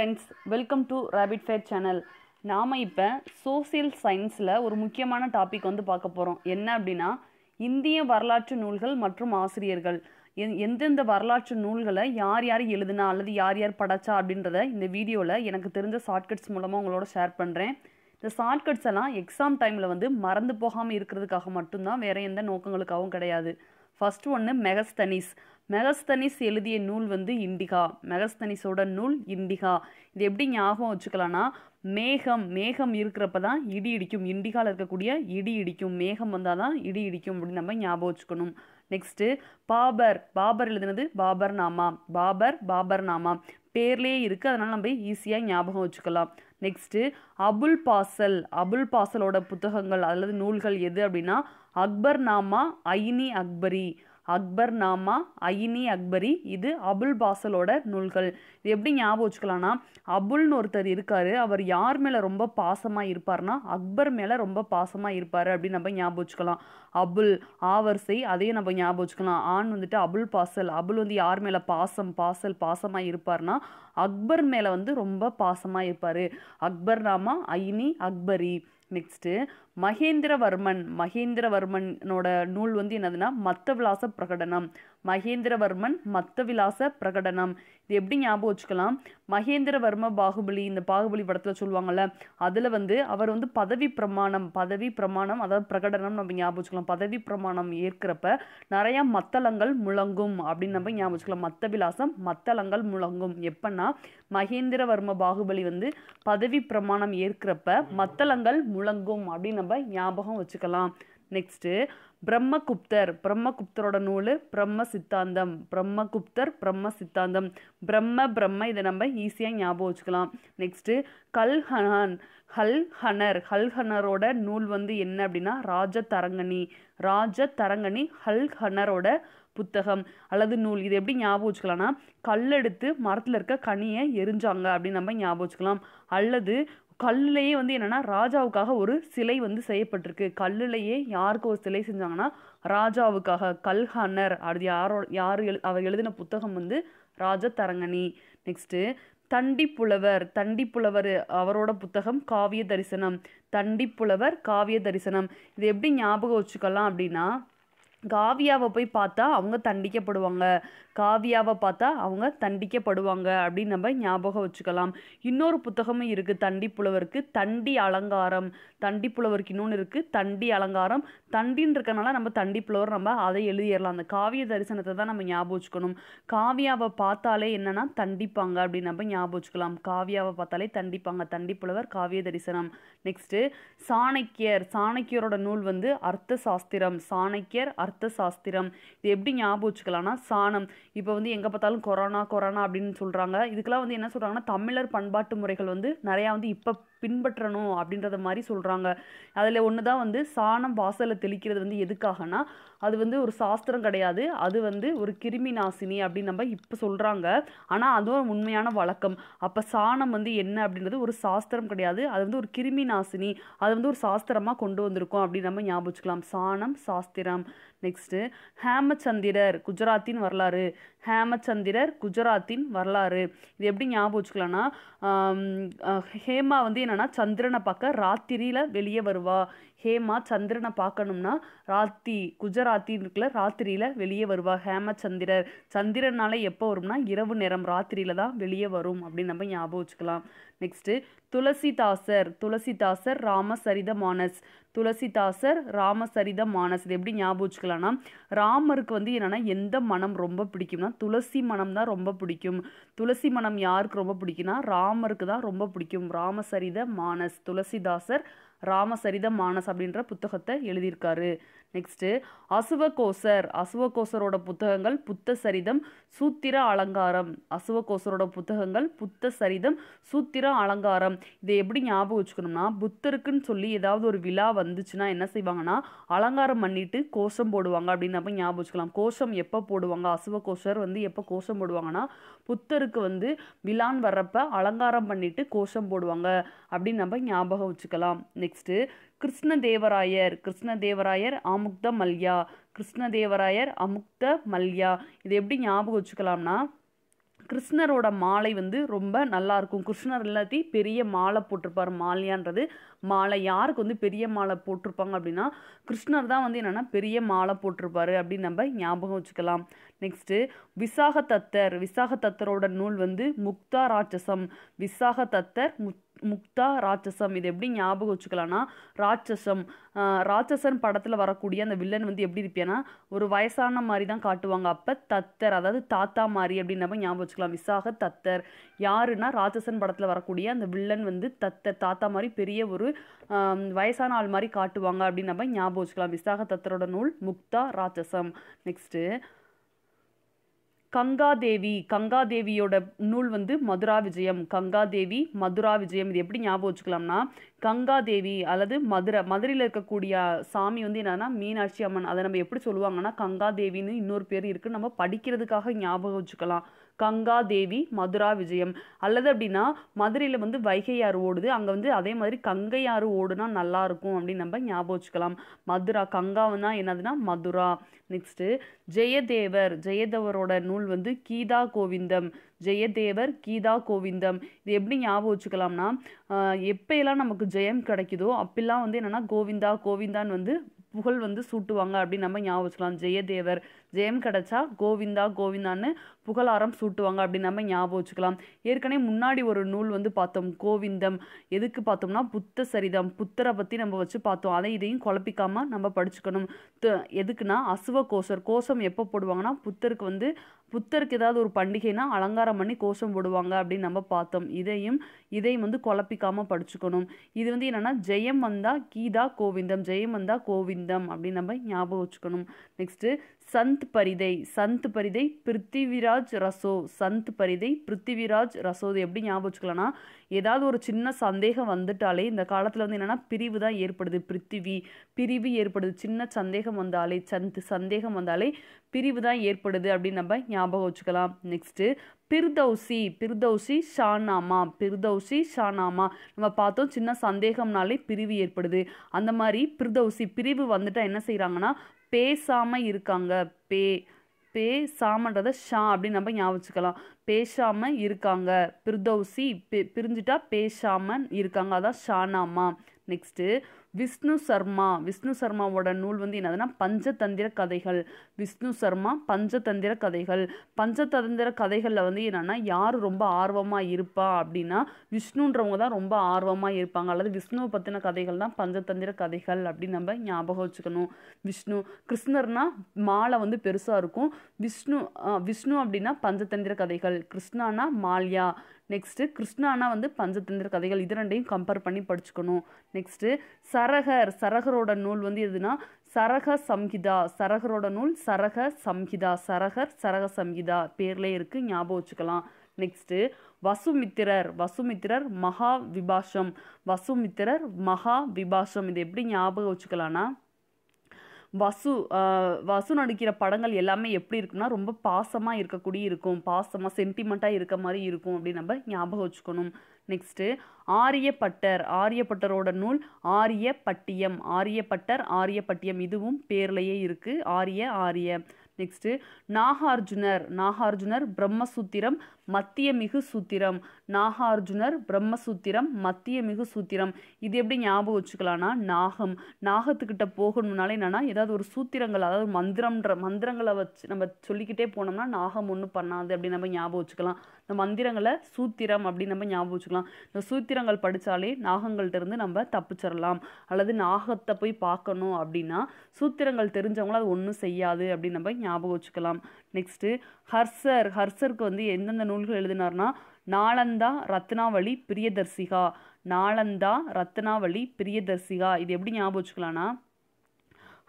friends welcome to rapid fire channel நாம் இப்போ social சயின்ஸில் ஒரு முக்கியமான டாபிக் வந்து பார்க்க போகிறோம் என்ன அப்படின்னா இந்திய வரலாற்று நூல்கள் மற்றும் ஆசிரியர்கள் எந்தெந்த வரலாற்று நூல்களை யார் யார் எழுதுனா அல்லது யார் யார் படைச்சா அப்படின்றத இந்த வீடியோவில் எனக்கு தெரிஞ்ச ஷார்ட்கட்ஸ் மூலமாக உங்களோட ஷேர் பண்ணுறேன் இந்த ஷார்ட்கட்ஸ் எல்லாம் எக்ஸாம் டைமில் வந்து மறந்து போகாமல் இருக்கிறதுக்காக மட்டும்தான் வேறு எந்த நோக்கங்களுக்காகவும் கிடையாது ஃபஸ்ட் ஒன்று மெகஸ்தனிஸ் மெகஸ்தனிஸ் எழுதிய நூல் வந்து இண்டிகா மெகஸ்தனிஸோட நூல் இண்டிகா இது எப்படி ஞாபகம் வச்சுக்கலாம்னா மேகம் மேகம் இருக்கிறப்ப தான் இடி இடிக்கும் இண்டிகாவில் இருக்கக்கூடிய இடி இடிக்கும் மேகம் வந்தால் தான் இடி இடிக்கும் அப்படின்னு நம்ம ஞாபகம் வச்சுக்கணும் நெக்ஸ்ட்டு பாபர் பாபர் எழுதுனது பாபர் நாமா பாபர் பாபர் நாமா பேர்லேயே இருக்குது அதனால் நம்ம ஈஸியாக ஞாபகம் வச்சுக்கலாம் நெக்ஸ்ட்டு அபுல் பாசல் அபுல் பாசலோட புத்தகங்கள் அல்லது நூல்கள் எது அப்படின்னா அக்பர் நாமா ஐனி அக்பரி அக்பர் நாமா ஐனி அக்பரி இது அபுல் பாசலோட நூல்கள் இது எப்படி ஞாபகம் வச்சுக்கலாம்னா அபுல்னு ஒருத்தர் இருக்கார் அவர் யார் மேலே ரொம்ப பாசமாக இருப்பார்னா அக்பர் மேலே ரொம்ப பாசமாக இருப்பார் அப்படின்னு நம்ம ஞாபகம் வச்சுக்கலாம் அபுல் ஆவர்சை அதையும் நம்ம ஞாபகம் வச்சுக்கலாம் ஆண் வந்துட்டு அபுல் பாசல் அபுல் வந்து யார் மேலே பாசம் பாசல் பாசமாக இருப்பார்னா அக்பர் மேலே வந்து ரொம்ப பாசமாக இருப்பார் Akbarnama Ain-i-Akbari next Mahendravarman மகேந்திரவர்மனோட நூல் வந்து என்னதுன்னா மத்த விலாச பிரகடனம் மகேந்திரவர்மன் மத்த விலாச பிரகடனம் இது எப்படி ஞாபகம் வச்சுக்கலாம் மகேந்திரவர்ம பாகுபலி இந்த பாகுபலி படத்தில் சொல்லுவாங்கள்ல அதில் வந்து அவர் வந்து பதவி பிரமாணம் பதவி பிரமாணம் அதாவது பிரகடனம் நம்ம ஞாபகம் வச்சுக்கலாம் பதவி பிரமாணம் ஏற்கிறப்ப நிறையா மத்தளங்கள் முழங்கும் அப்படின்னு நம்ம ஞாபகம் வச்சுக்கலாம் மத்த விலாசம் மத்தளங்கள் முழங்கும் எப்பன்னா மகேந்திரவர்ம பாகுபலி வந்து பதவி பிரமாணம் ஏற்கிறப்ப மத்தளங்கள் முழங்கும் அப்படின்னு நம்ம ஞாபகம் வச்சுக்கலாம் நெக்ஸ்ட்டு பிரம்மகுப்தர் பிரம்மகுப்தரோட நூல் பிரம்ம சித்தாந்தம் பிரம்மகுப்தர் பிரம்ம சித்தாந்தம் பிரம்ம பிரம்ம இதை நம்ம ஈஸியாக ஞாபகம் வச்சுக்கலாம் நெக்ஸ்ட்டு கல்ஹனான் ஹல்ஹனர் ஹல்ஹனரோட நூல் வந்து என்ன அப்படின்னா ராஜதரங்கணி ராஜதரங்கணி ஹல்ஹனரோட புத்தகம் அல்லது நூல் இது எப்படி ஞாபகம் வச்சுக்கலாம்னா கல்லெடுத்து மரத்தில் இருக்க கனியை எரிஞ்சாங்க அப்படின்னு நம்ம ஞாபகம் வச்சுக்கலாம் அல்லது கல்லுலேயே வந்து என்னென்னா ராஜாவுக்காக ஒரு சிலை வந்து செய்யப்பட்டிருக்கு கல்லுலேயே யாருக்கு ஒரு சிலை செஞ்சாங்கன்னா ராஜாவுக்காக கல்ஹன்னர் அது யாரோ யார் எழு அவர் எழுதின புத்தகம் வந்து தரங்கணி நெக்ஸ்ட்டு தண்டி புலவர் தண்டி புலவர் அவரோட புத்தகம் காவிய தரிசனம் தண்டி புலவர் காவிய தரிசனம் இது எப்படி ஞாபகம் வச்சுக்கலாம் அப்படின்னா காவியாவை போய் பார்த்தா அவங்க தண்டிக்கப்படுவாங்க காவியாவை பார்த்தா அவங்க தண்டிக்கப்படுவாங்க அப்படின்னு நம்ம ஞாபகம் வச்சுக்கலாம் இன்னொரு புத்தகமும் இருக்குது தண்டி புலவருக்கு தண்டி அலங்காரம் தண்டி புலவருக்கு இன்னொன்று இருக்குது தண்டி அலங்காரம் தண்டின்னு இருக்கனால நம்ம தண்டி புலவர் நம்ம அதை எழுதிடலாம் அந்த காவிய தரிசனத்தை தான் நம்ம ஞாபகம் வச்சுக்கணும் காவியாவை பார்த்தாலே என்னென்னா தண்டிப்பாங்க அப்படின்னு நம்ம ஞாபகம் வச்சுக்கலாம் காவியாவை பார்த்தாலே தண்டிப்பாங்க தண்டி புலவர் காவிய தரிசனம் நெக்ஸ்ட்டு சாணக்கியர் சாணக்கியரோட நூல் வந்து அர்த்த சாஸ்திரம் சாணக்கியர் அர்த்த அர்த்த சாஸ்திரம் இது எப்படி ஞாபகம் வச்சுக்கலாம்னா சாணம் இப்போ வந்து எங்கே பார்த்தாலும் கொரோனா கொரோனா அப்படின்னு சொல்கிறாங்க இதுக்கெல்லாம் வந்து என்ன சொல்கிறாங்கன்னா தமிழர் பண்பாட்டு முறைகள் வந்து நிறையா வந்து இப்போ பின்பற்றணும் அப்படின்றத மாதிரி சொல்கிறாங்க அதில் ஒன்று தான் வந்து சாணம் வாசலில் தெளிக்கிறது வந்து எதுக்காகனா அது வந்து ஒரு சாஸ்திரம் கிடையாது அது வந்து ஒரு கிருமி நாசினி அப்படின்னு நம்ம இப்போ சொல்கிறாங்க ஆனால் அதுவும் உண்மையான வழக்கம் அப்போ சாணம் வந்து என்ன அப்படின்றது ஒரு சாஸ்திரம் கிடையாது அது வந்து ஒரு கிருமி நாசினி அது வந்து ஒரு சாஸ்திரமாக கொண்டு வந்திருக்கோம் அப்படின்னு நம்ம ஞாபகம் சாணம் சாஸ்திரம் நெக்ஸ்ட்டு ஹேமச்சந்திரர் குஜராத்தின் வரலாறு ஹேமச்சந்திரர் குஜராத்தின் வரலாறு இது எப்படி ஞாபகம் வச்சுக்கலாம்னா ஹேமா வந்து என்னன்னா சந்திரனை பார்க்க ராத்திரியில வெளியே வருவா ஹேமா சந்திரனை பார்க்கணும்னா ராத்தி குஜராத்தி இருக்குள்ள ராத்திரியில் வெளியே வருவா ஹேம சந்திரர் சந்திரனால எப்போ வரும்னா இரவு நேரம் ராத்திரியில தான் வெளியே வரும் அப்படின்னு நம்ம ஞாபகம் வச்சுக்கலாம் நெக்ஸ்ட்டு துளசிதாசர் துளசிதாசர் ராமசரித மானஸ் துளசிதாசர் ராமசரித மானஸ் இது எப்படி ஞாபகம் வச்சுக்கலாம்னா ராமருக்கு வந்து என்னென்னா எந்த மனம் ரொம்ப பிடிக்கும்னா துளசி மனம் தான் ரொம்ப பிடிக்கும் துளசி மனம் யாருக்கு ரொம்ப பிடிக்கும்னா ராமருக்கு தான் ரொம்ப பிடிக்கும் ராமசரித மானஸ் துளசிதாசர் ராமசரித மானஸ் அப்படின்ற புத்தகத்தை எழுதியிருக்காரு நெக்ஸ்ட்டு அசுவகோசர் அசுவகோசரோட புத்தகங்கள் புத்த சரிதம் சூத்திர அலங்காரம் அசுவகோசரோட புத்தகங்கள் புத்த சரிதம் சூத்திர அலங்காரம் இதை எப்படி ஞாபகம் வச்சுக்கணும்னா புத்தருக்குன்னு சொல்லி ஏதாவது ஒரு விழா வந்துச்சுன்னா என்ன செய்வாங்கன்னா அலங்காரம் பண்ணிட்டு கோஷம் போடுவாங்க அப்படின்னு நம்ம ஞாபகம் வச்சுக்கலாம் கோஷம் எப்போ போடுவாங்க அசுவகோசர் வந்து எப்போ கோஷம் போடுவாங்கன்னா புத்தருக்கு வந்து விழான் வர்றப்ப அலங்காரம் பண்ணிட்டு கோஷம் போடுவாங்க அப்படின்னு நம்ம ஞாபகம் வச்சுக்கலாம் நெக்ஸ்ட்டு கிருஷ்ணதேவராயர் தேவராயர் அமுக்த மல்யா கிருஷ்ணதேவராயர் அமுக்த மல்யா இது எப்படி ஞாபகம் வச்சுக்கலாம்னா கிருஷ்ணரோட மாலை வந்து ரொம்ப நல்லாயிருக்கும் கிருஷ்ணர் எல்லாத்தையும் பெரிய மாலை போட்டிருப்பார் மாலையான்றது மாலை யாருக்கு வந்து பெரிய மாலை போட்டிருப்பாங்க அப்படின்னா கிருஷ்ணர் தான் வந்து என்னென்னா பெரிய மாலை போட்டிருப்பாரு அப்படின்னு நம்ம ஞாபகம் வச்சுக்கலாம் நெக்ஸ்ட்டு விசாக தத்தர் விசாக தத்தரோட நூல் வந்து முக்தா ராட்சசம் விசாக தத்தர் முத் முக்தா ராட்சசம் இது எப்படி ஞாபகம் வச்சுக்கலாம்னா ராட்சசம் ராட்சசன் படத்தில் வரக்கூடிய அந்த வில்லன் வந்து எப்படி இருப்பேன்னா ஒரு வயசான மாதிரி தான் காட்டுவாங்க அப்போ தத்தர் அதாவது தாத்தா மாதிரி அப்படின்னப்ப ஞாபகம் வச்சுக்கலாம் விசாக தத்தர் யாருன்னா ராட்சசன் படத்தில் வரக்கூடிய அந்த வில்லன் வந்து தத்தர் தாத்தா மாதிரி பெரிய ஒரு வயசான ஆள் மாதிரி காட்டுவாங்க அப்படின்னப்ப ஞாபகம் வச்சுக்கலாம் விசாக தத்தரோட நூல் முக்தா ராட்சசம் நெக்ஸ்ட்டு கங்காதேவி கங்காதேவியோட நூல் வந்து மதுரா விஜயம் கங்காதேவி மதுரா விஜயம் இது எப்படி ஞாபகம் வச்சுக்கலாம்னா கங்காதேவி அல்லது மதுரை மதுரையில் இருக்கக்கூடிய சாமி வந்து என்னன்னா மீனாட்சி அம்மன் அதை நம்ம எப்படி சொல்லுவாங்கன்னா கங்காதேவின்னு இன்னொரு பேர் இருக்குது நம்ம படிக்கிறதுக்காக ஞாபகம் வச்சுக்கலாம் கங்கா தேவி மதுரா விஜயம் அல்லது அப்படின்னா மதுரையில் வந்து வைகை ஆறு ஓடுது அங்கே வந்து அதே மாதிரி கங்கை ஆறு ஓடுனா நல்லாயிருக்கும் அப்படின்னு நம்ம ஞாபகம் வச்சுக்கலாம் மதுரா கங்காவுனா என்னதுன்னா மதுரா நெக்ஸ்ட்டு ஜெயதேவர் ஜெயதேவரோட நூல் வந்து கீதா கோவிந்தம் ஜெயதேவர் கீதா கோவிந்தம் இது எப்படி ஞாபகம் வச்சுக்கலாம்னா எப்பயெல்லாம் நமக்கு ஜெயம் கிடைக்குதோ அப்பெல்லாம் வந்து என்னென்னா கோவிந்தா கோவிந்தான்னு வந்து புகழ் வந்து சூட்டுவாங்க அப்படின்னு நம்ம ஞாபகம் வச்சுக்கலாம் ஜெயதேவர் ஜெயம் கிடச்சா கோவிந்தா கோவிந்தான்னு புகழாரம் சூட்டுவாங்க அப்படின்னு நம்ம ஞாபகம் வச்சுக்கலாம் ஏற்கனவே முன்னாடி ஒரு நூல் வந்து பார்த்தோம் கோவிந்தம் எதுக்கு பார்த்தோம்னா புத்த சரிதம் புத்தரை பற்றி நம்ம வச்சு பார்த்தோம் அதை இதையும் குழப்பிக்காமல் நம்ம படிச்சுக்கணும் எதுக்குன்னா அசுவ கோஷர் கோஷம் எப்போ போடுவாங்கன்னா புத்தருக்கு வந்து புத்தருக்கு ஏதாவது ஒரு பண்டிகைனா அலங்காரம் பண்ணி கோஷம் போடுவாங்க அப்படின்னு நம்ம பார்த்தோம் இதையும் இதையும் வந்து குழப்பிக்காமல் படிச்சுக்கணும் இது வந்து என்னென்னா ஜெயம் வந்தா கீதா கோவிந்தம் ஜெயம் வந்தா கோவிந்தம் சித்தம் அப்படின்னு நம்ம ஞாபகம் வச்சுக்கணும் நெக்ஸ்ட்டு சந்த் பரிதை சந்த் பரிதை பிருத்திவிராஜ் ரசோ சந்த் பரிதை பிருத்திவிராஜ் ரசோ இது எப்படி ஞாபகம் வச்சுக்கலாம்னா ஏதாவது ஒரு சின்ன சந்தேகம் வந்துட்டாலே இந்த காலத்தில் வந்து என்னென்னா பிரிவு தான் ஏற்படுது பிருத்திவி பிரிவு ஏற்படுது சின்ன சந்தேகம் வந்தாலே சந்த் சந்தேகம் வந்தாலே பிரிவு தான் ஏற்படுது அப்படின்னு நம்ம ஞாபகம் வச்சுக்கலாம் நெக்ஸ்ட்டு பிர்தௌசி பிர்தௌசி ஷானாமா பிர்தௌசி ஷானாமா நம்ம பார்த்தோம் சின்ன சந்தேகம்னாலே பிரிவு ஏற்படுது அந்த மாதிரி பிர்தௌசி பிரிவு வந்துட்டால் என்ன செய்கிறாங்கன்னா பேசாமல் இருக்காங்க பே பேசாமன்றதை ஷா அப்படின்னு நம்ம ஞாபகம் பேசாமல் இருக்காங்க பிர்தௌசி பி பிரிஞ்சுட்டா பேசாமல் இருக்காங்க அதான் ஷானாமா நெக்ஸ்ட்டு விஷ்ணு சர்மா விஷ்ணு சர்மாவோட நூல் வந்து என்னதுன்னா பஞ்சதந்திர கதைகள் விஷ்ணு சர்மா பஞ்சதந்திர கதைகள் பஞ்சதந்திர கதைகளில் வந்து என்னென்னா யார் ரொம்ப ஆர்வமாக இருப்பா அப்படின்னா விஷ்ணுன்றவங்க தான் ரொம்ப ஆர்வமாக இருப்பாங்க அல்லது விஷ்ணுவை பற்றின கதைகள் தான் பஞ்சதந்திர கதைகள் அப்படின்னு நம்ம ஞாபகம் வச்சுக்கணும் விஷ்ணு கிருஷ்ணர்னா மாலை வந்து பெருசாக இருக்கும் விஷ்ணு விஷ்ணு அப்படின்னா பஞ்சதந்திர கதைகள் கிருஷ்ணானா மால்யா நெக்ஸ்ட்டு கிருஷ்ணானா வந்து பஞ்சதந்திர கதைகள் இது ரெண்டையும் கம்பேர் பண்ணி படிச்சுக்கணும் நெக்ஸ்ட்டு சரகர் சரகரோட நூல் வந்து எதுனா சரக சம்ஹிதா சரகரோட நூல் சரக சம்ஹிதா சரகர் சரக சம்ஹிதா பேர்லேயே இருக்குது ஞாபகம் வச்சுக்கலாம் நெக்ஸ்ட்டு வசுமித்திரர் வசுமித்திரர் மகா விபாஷம் வசுமித்திரர் மகா விபாஷம் இது எப்படி ஞாபகம் வச்சுக்கலான்னா வசு வசு நடிக்கிற படங்கள் எல்லாமே எப்படி இருக்குன்னா ரொம்ப பாசமாக இருக்கக்கூடிய இருக்கும் பாசமாக சென்டிமெண்ட்டாக இருக்க மாதிரி இருக்கும் அப்படின்னு நம்ம ஞாபகம் வச்சுக்கணும் நெக்ஸ்ட்டு ஆரியப்பட்டர் ஆரியப்பட்டரோட நூல் ஆரிய பட்டியம் ஆரியப்பட்டர் ஆரியப்பட்டியம் இதுவும் பேர்லையே இருக்குது ஆரிய ஆரிய நெக்ஸ்ட்டு நாகார்ஜுனர் நாகார்ஜுனர் பிரம்மசூத்திரம் மத்தியமிகு சூத்திரம் நாகார்ஜுனர் பிரம்மசூத்திரம் மத்தியமிகு சூத்திரம் இது எப்படி ஞாபகம் வச்சுக்கலாம்னா நாகம் நாகத்துக்கிட்ட போகணும்னாலே என்னென்னா ஏதாவது ஒரு சூத்திரங்கள் அதாவது மந்திரம்ன்ற மந்திரங்களை வச்சு நம்ம சொல்லிக்கிட்டே போனோம்னா நாகம் ஒன்றும் பண்ணாது அப்படின்னு நம்ம ஞாபகம் வச்சுக்கலாம் இந்த மந்திரங்களை சூத்திரம் அப்படின்னு நம்ம ஞாபகம் வச்சுக்கலாம் இந்த சூத்திரங்கள் படித்தாலே நாகங்கள்டிருந்து இருந்து நம்ம தப்பிச்சிடலாம் அல்லது நாகத்தை போய் பார்க்கணும் அப்படின்னா சூத்திரங்கள் தெரிஞ்சவங்களும் அது ஒன்றும் செய்யாது அப்படின்னு நம்ம ஞாபகம் வச்சுக்கலாம் நெக்ஸ்ட்டு ஹர்ஷர் ஹர்ஷருக்கு வந்து எந்தெந்த நூல்கள் எழுதினார்னா நாளந்தா ரத்னாவளி பிரியதர்சிகா நாளந்தா ரத்னாவளி பிரியதர்சிகா இது எப்படி ஞாபகம் வச்சுக்கலாம்னா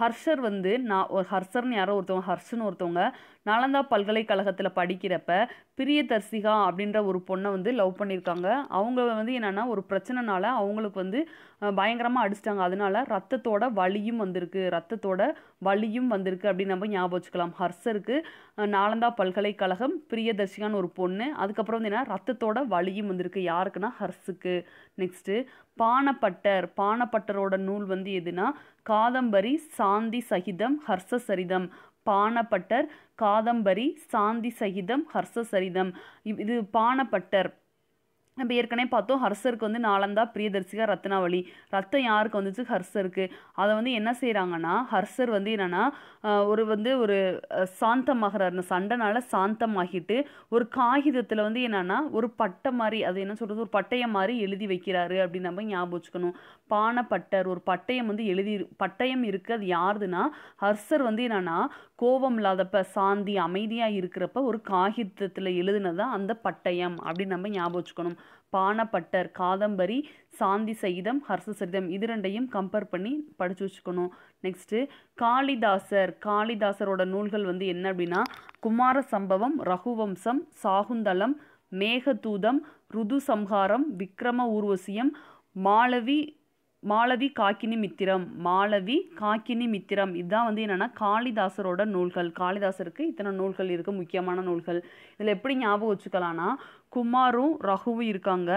ஹர்ஷர் வந்து நான் ஒரு ஹர்ஷர்னு யாரோ ஒருத்தவங்க ஹர்ஷன்னு ஒருத்தவங்க நாலந்தா பல்கலைக்கழகத்தில் படிக்கிறப்ப பிரியதர்சிகா அப்படின்ற ஒரு பொண்ணை வந்து லவ் பண்ணியிருக்காங்க அவங்க வந்து என்னென்னா ஒரு பிரச்சனைனால அவங்களுக்கு வந்து பயங்கரமாக அடிச்சிட்டாங்க அதனால ரத்தத்தோட வலியும் வந்திருக்கு ரத்தத்தோட வலியும் வந்திருக்கு அப்படின்னு நம்ம ஞாபகம் வச்சுக்கலாம் ஹர்ஷருக்கு நாலந்தா பல்கலைக்கழகம் பிரியதர்ஷிகான்னு ஒரு பொண்ணு அதுக்கப்புறம் வந்து என்னென்னா ரத்தத்தோட வலியும் வந்திருக்கு யாருக்குன்னா ஹர்ஸுக்கு நெக்ஸ்ட்டு பானப்பட்டர் பானப்பட்டரோட நூல் வந்து எதுனா காதம்பரி ச சாந்தி சகிதம் ஹர்ஷசரிதம் பானப்பட்டர் காதம்பரி சாந்தி சகிதம் ஹர்ஷசரிதம் இது பானப்பட்டர் நம்ம ஏற்கனவே பார்த்தோம் ஹர்ஷருக்கு வந்து நாலந்தா பிரியதர்சிகா ரத்னாவளி ரத்தம் யாருக்கு வந்துச்சு ஹர்ஷருக்கு அதை வந்து என்ன செய்கிறாங்கன்னா ஹர்ஷர் வந்து என்னென்னா ஒரு வந்து ஒரு சாந்தமாகிறார் இந்த சண்டைனால சாந்தமாகிட்டு ஒரு காகிதத்தில் வந்து என்னென்னா ஒரு பட்டை மாதிரி அது என்ன சொல்கிறது ஒரு பட்டயம் மாதிரி எழுதி வைக்கிறாரு அப்படின்னு நம்ம ஞாபகம் வச்சுக்கணும் பானைப்பட்டர் ஒரு பட்டயம் வந்து எழுதி பட்டயம் இருக்குது அது யாருதுன்னா ஹர்ஷர் வந்து என்னென்னா கோபம் இல்லாதப்ப சாந்தி அமைதியாக இருக்கிறப்ப ஒரு காகிதத்தில் எழுதுனதான் அந்த பட்டயம் அப்படின்னு நம்ம ஞாபகம் வச்சுக்கணும் பானப்பட்டர் காதம்பரி சாந்தி சகிதம் ஹர்ஷ சரிதம் இது ரெண்டையும் கம்பேர் பண்ணி படித்து வச்சுக்கணும் நெக்ஸ்ட்டு காளிதாசர் காளிதாசரோட நூல்கள் வந்து என்ன அப்படின்னா குமார சம்பவம் ரகுவம்சம் சாகுந்தலம் மேகதூதம் ருது சம்ஹாரம் விக்ரம ஊர்வசியம் மாளவி மாலவி காக்கினி மித்திரம் மாலவி காக்கினி மித்திரம் இதுதான் வந்து என்னென்னா காளிதாசரோட நூல்கள் காளிதாசருக்கு இத்தனை நூல்கள் இருக்குது முக்கியமான நூல்கள் இதில் எப்படி ஞாபகம் வச்சுக்கலாம்னா குமாரும் ரகுவும் இருக்காங்க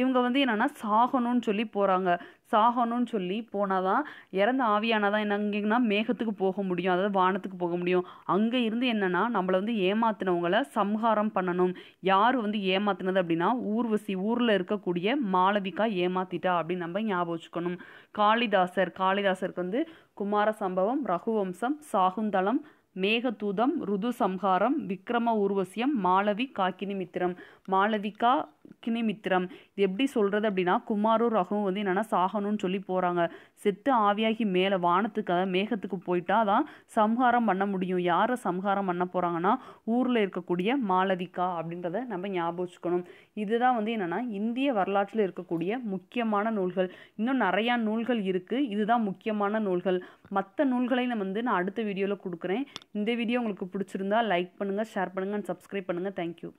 இவங்க வந்து என்னென்னா சாகணும்னு சொல்லி போகிறாங்க சாகணும்னு சொல்லி போனால் தான் இறந்த ஆவியானால் தான் என்ன மேகத்துக்கு போக முடியும் அதாவது வானத்துக்கு போக முடியும் அங்கே இருந்து என்னென்னா நம்மளை வந்து ஏமாத்தினவங்களை சம்ஹாரம் பண்ணணும் யார் வந்து ஏமாத்தினது அப்படின்னா ஊர்வசி ஊரில் இருக்கக்கூடிய மாளவிகா ஏமாத்திட்டா அப்படின்னு நம்ம ஞாபகம் வச்சுக்கணும் காளிதாசர் காளிதாசருக்கு வந்து குமார சம்பவம் ரகுவம்சம் சாகுந்தளம் மேகதூதம் ருது சம்ஹாரம் விக்ரம ஊர்வசியம் மாளவி காக்கினி மித்திரம் மாளவிகா அக்னிமித்திரம் இது எப்படி சொல்கிறது அப்படின்னா குமாரும் ரகுவும் வந்து என்னென்னா சாகணும்னு சொல்லி போகிறாங்க செத்து ஆவியாகி மேலே வானத்துக்கு அதாவது மேகத்துக்கு போயிட்டா தான் சம்ஹாரம் பண்ண முடியும் யாரை சம்ஹாரம் பண்ண போகிறாங்கன்னா ஊரில் இருக்கக்கூடிய மாலவிகா அப்படின்றத நம்ம ஞாபகம் வச்சுக்கணும் இதுதான் வந்து என்னென்னா இந்திய வரலாற்றில் இருக்கக்கூடிய முக்கியமான நூல்கள் இன்னும் நிறையா நூல்கள் இருக்குது இதுதான் முக்கியமான நூல்கள் மற்ற நூல்களை நான் வந்து நான் அடுத்த வீடியோவில் கொடுக்குறேன் இந்த வீடியோ உங்களுக்கு பிடிச்சிருந்தா லைக் பண்ணுங்கள் ஷேர் பண்ணுங்கள் அண்ட் சப்ஸ்கிரைப் பண்ணுங்கள் தேங்க்யூ